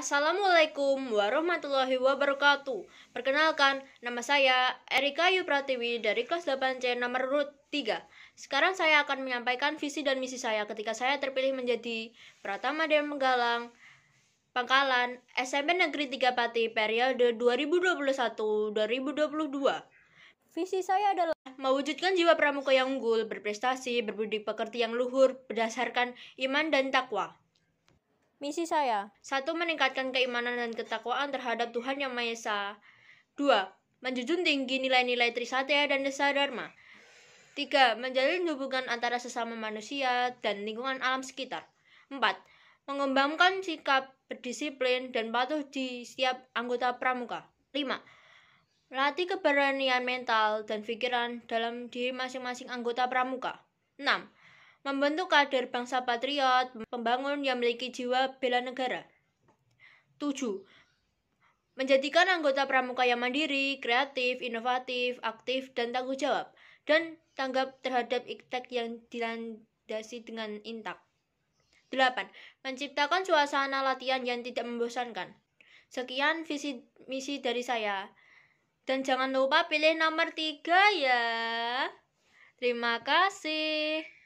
Assalamualaikum warahmatullahi wabarakatuh. Perkenalkan, nama saya Erika Yu Pratiwi dari kelas 8C nomor root 3. Sekarang saya akan menyampaikan visi dan misi saya ketika saya terpilih menjadi Pratama dan Menggalang Pangkalan SMP Negeri 3 Pati periode 2021-2022. Visi saya adalah mewujudkan jiwa pramuka yang unggul, berprestasi, berbudi pekerti yang luhur berdasarkan iman dan takwa. Misi saya. Satu, meningkatkan keimanan dan ketakwaan terhadap Tuhan Yang Maha Esa. Dua, menjunjung tinggi nilai-nilai Trisatya dan Desa Dharma. Tiga, menjalin hubungan antara sesama manusia dan lingkungan alam sekitar. Empat, mengembangkan sikap berdisiplin dan patuh di setiap anggota pramuka. Lima, melatih keberanian mental dan pikiran dalam diri masing-masing anggota pramuka. Enam, membentuk kader bangsa patriot, pembangun yang memiliki jiwa bela negara. 7. Menjadikan anggota pramuka yang mandiri, kreatif, inovatif, aktif, dan tanggung jawab, dan tanggap terhadap iktek yang dilandasi dengan intak. 8. Menciptakan suasana latihan yang tidak membosankan. Sekian visi misi dari saya. Dan jangan lupa pilih nomor 3 ya. Terima kasih.